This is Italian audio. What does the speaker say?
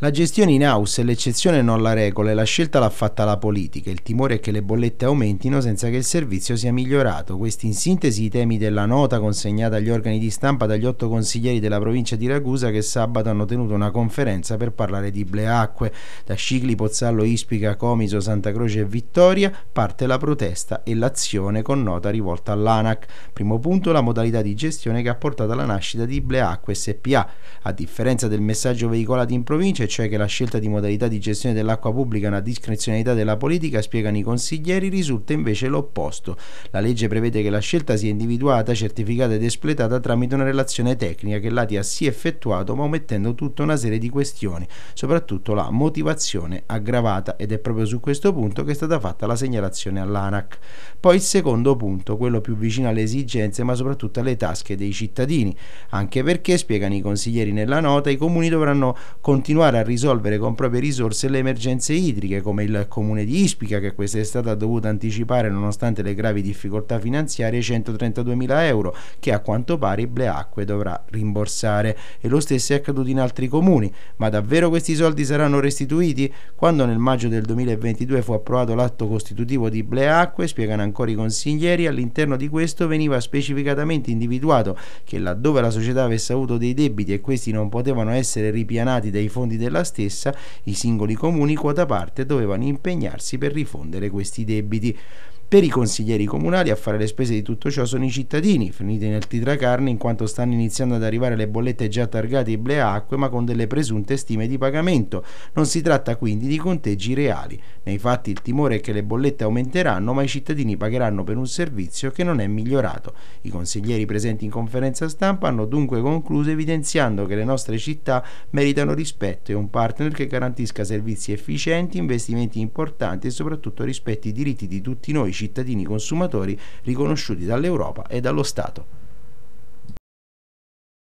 La gestione in house è l'eccezione non la regola e la scelta l'ha fatta la politica. Il timore è che le bollette aumentino senza che il servizio sia migliorato. Questi in sintesi i temi della nota consegnata agli organi di stampa dagli otto consiglieri della provincia di Ragusa che sabato hanno tenuto una conferenza per parlare di Bleacque. Da Scicli, Pozzallo, Ispica, Comiso, Santa Croce e Vittoria parte la protesta e l'azione con nota rivolta all'ANAC. Primo punto la modalità di gestione che ha portato alla nascita di Bleacque SPA. A differenza del messaggio veicolato in provincia cioè che la scelta di modalità di gestione dell'acqua pubblica è una discrezionalità della politica, spiegano i consiglieri, risulta invece l'opposto. La legge prevede che la scelta sia individuata, certificata ed espletata tramite una relazione tecnica che l'ATI ha sì effettuato ma omettendo tutta una serie di questioni, soprattutto la motivazione aggravata ed è proprio su questo punto che è stata fatta la segnalazione all'ANAC. Poi il secondo punto, quello più vicino alle esigenze ma soprattutto alle tasche dei cittadini, anche perché, spiegano i consiglieri nella nota, i comuni dovranno continuare a risolvere con proprie risorse le emergenze idriche, come il comune di Ispica, che questa quest'estate ha dovuto anticipare, nonostante le gravi difficoltà finanziarie, 132.000 euro, che a quanto pare Bleacque dovrà rimborsare. E lo stesso è accaduto in altri comuni. Ma davvero questi soldi saranno restituiti? Quando nel maggio del 2022 fu approvato l'atto costitutivo di Bleacque, spiegano ancora i consiglieri, all'interno di questo veniva specificatamente individuato che laddove la società avesse avuto dei debiti e questi non potevano essere ripianati dai fondi del della stessa, i singoli comuni quota parte dovevano impegnarsi per rifondere questi debiti. Per i consiglieri comunali a fare le spese di tutto ciò sono i cittadini, finiti nel titracarne in quanto stanno iniziando ad arrivare le bollette già targate e bleacque ma con delle presunte stime di pagamento. Non si tratta quindi di conteggi reali. Nei fatti il timore è che le bollette aumenteranno ma i cittadini pagheranno per un servizio che non è migliorato. I consiglieri presenti in conferenza stampa hanno dunque concluso evidenziando che le nostre città meritano rispetto e un partner che garantisca servizi efficienti, investimenti importanti e soprattutto rispetti i diritti di tutti noi cittadini consumatori riconosciuti dall'Europa e dallo Stato.